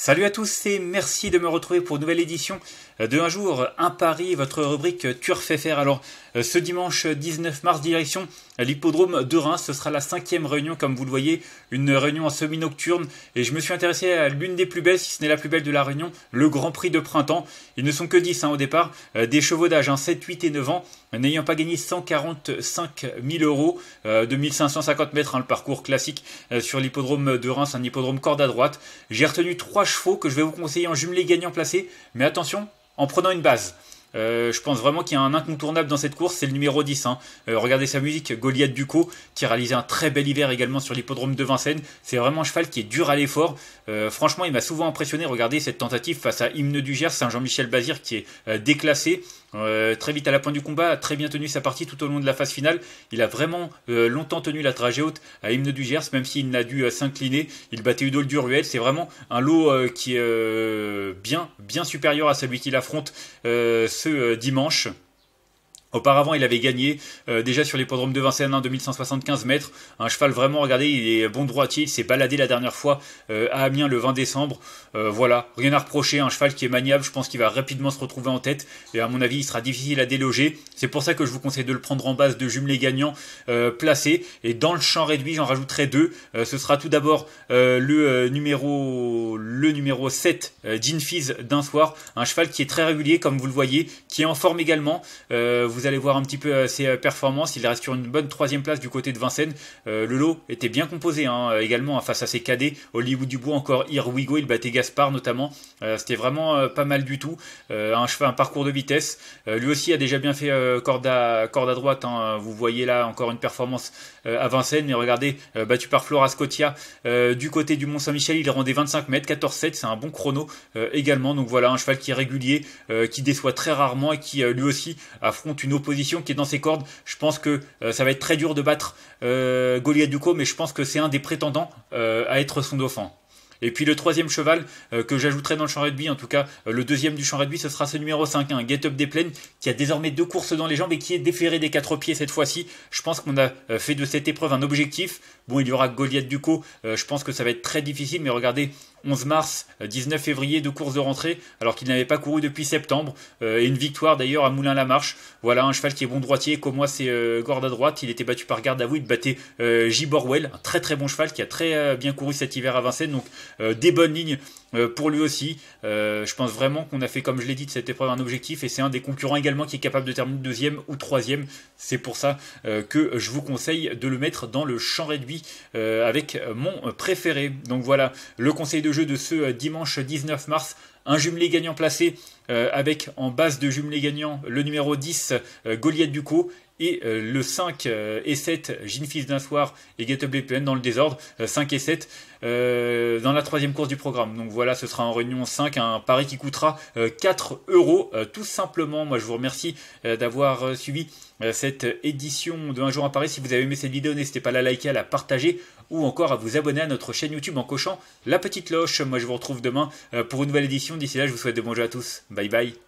Salut à tous et merci de me retrouver pour une nouvelle édition de Un jour, un Paris, votre rubrique Turf fait faire. Alors, euh, ce dimanche 19 mars, direction l'hippodrome de Reims. Ce sera la cinquième réunion, comme vous le voyez, une réunion en semi-nocturne. Et je me suis intéressé à l'une des plus belles, si ce n'est la plus belle de la réunion, le Grand Prix de printemps. Ils ne sont que 10 hein, au départ, euh, des chevaux d'âge, 7, hein, 8 et 9 ans, n'ayant pas gagné 145 000 euros, euh, de 1550 mètres, hein, le parcours classique euh, sur l'hippodrome de Reims, un hippodrome corde à droite. J'ai retenu trois chevaux que je vais vous conseiller en jumelé gagnant placé, mais attention, en prenant une base. Euh, je pense vraiment qu'il y a un incontournable dans cette course, c'est le numéro 10. Hein. Euh, regardez sa musique, Goliath Ducot, qui a un très bel hiver également sur l'hippodrome de Vincennes. C'est vraiment un cheval qui est dur à l'effort. Euh, franchement, il m'a souvent impressionné. Regardez cette tentative face à Hymne du Gers, saint Jean-Michel Bazir qui est déclassé. très vite à la pointe du combat, a très bien tenu sa partie tout au long de la phase finale. Il a vraiment longtemps tenu la trajet haute à Hymne du Gers, même s'il n'a dû s'incliner. Il battait Udol du Ruel. C'est vraiment un lot qui est bien, bien supérieur à celui qu'il affronte ce euh, dimanche Auparavant, il avait gagné euh, déjà sur l'hippodrome de Vincennes, hein, en 2175 mètres. Un cheval vraiment, regardez, il est bon droitier, il s'est baladé la dernière fois euh, à Amiens le 20 décembre. Euh, voilà, rien à reprocher, un cheval qui est maniable, je pense qu'il va rapidement se retrouver en tête. Et à mon avis, il sera difficile à déloger. C'est pour ça que je vous conseille de le prendre en base de jumelés gagnants placés. Et dans le champ réduit, j'en rajouterai deux. ce sera tout d'abord le, numéro, le numéro 7, Jean Fizz d'un soir. Un cheval qui est très régulier, comme vous le voyez, qui est en forme également. Vous vous allez voir un petit peu euh, ses euh, performances. Il reste sur une bonne troisième place du côté de Vincennes. Euh, le lot était bien composé hein, également hein, face à ses cadets. Hollywood Dubois, encore Irwigo, il battait Gaspard notamment. C'était vraiment pas mal du tout. un, cheval, un parcours de vitesse. lui aussi a déjà bien fait corde, à, droite. Hein. Vous voyez là encore une performance à Vincennes. Mais regardez, battu par Flora Scotia du côté du Mont-Saint-Michel, il rendait 25 mètres, 14-7. C'est un bon chrono également. Donc voilà, un cheval qui est régulier, qui déçoit très rarement et qui lui aussi affronte une une opposition qui est dans ses cordes. Je pense que euh, ça va être très dur de battre euh, Goliath Duco, mais je pense que c'est un des prétendants euh, à être son dauphin. Et puis le troisième cheval que j'ajouterai dans le champ rugby, en tout cas le deuxième du champ rugby, ce sera ce numéro 5, un Get Up des Plaines, qui a désormais deux courses dans les jambes et qui est déféré des quatre pieds cette fois-ci. Je pense qu'on a fait de cette épreuve un objectif. Bon, il y aura Goliath Duco, euh, je pense que ça va être très difficile, mais regardez, 11 mars, 19 euh, février, de course de rentrée, alors qu'il n'avait pas couru depuis septembre, euh, et une victoire d'ailleurs à Moulin-la-Marche. Voilà, un cheval qui est bon droitier, comme moi c'est euh, à droite, il était battu par vous, il battait Jiborwell, un très très bon cheval qui a très bien couru cet hiver à Vincennes, donc des bonnes lignes pour lui aussi. je pense vraiment qu'on a fait, comme je l'ai dit, de cette épreuve un objectif, et c'est un des concurrents également qui est capable de terminer deuxième ou troisième. C'est pour ça que je vous conseille de le mettre dans le champ réduit euh, avec mon préféré. Donc voilà le conseil de jeu de ce euh, dimanche 19 mars un jumelé gagnant placé euh, avec en base de jumelé gagnant le numéro 10 Goliath Ducot et euh, le 5 euh, et 7, Ginfils d'un soir et Get Up dans le désordre, 5 euh, et 7 dans la troisième course du programme. Donc voilà, ce sera en réunion 5, un pari qui coûtera 4 euros, tout simplement. Moi, je vous remercie d'avoir suivi cette édition de Un jour à Paris. Si vous avez aimé cette vidéo, n'hésitez pas à la liker, à la partager ou encore à vous abonner à notre chaîne YouTube en cochant la petite cloche. Moi, je vous retrouve demain pour une nouvelle édition. D'ici là, je vous souhaite de bons jeux à tous. Bye bye.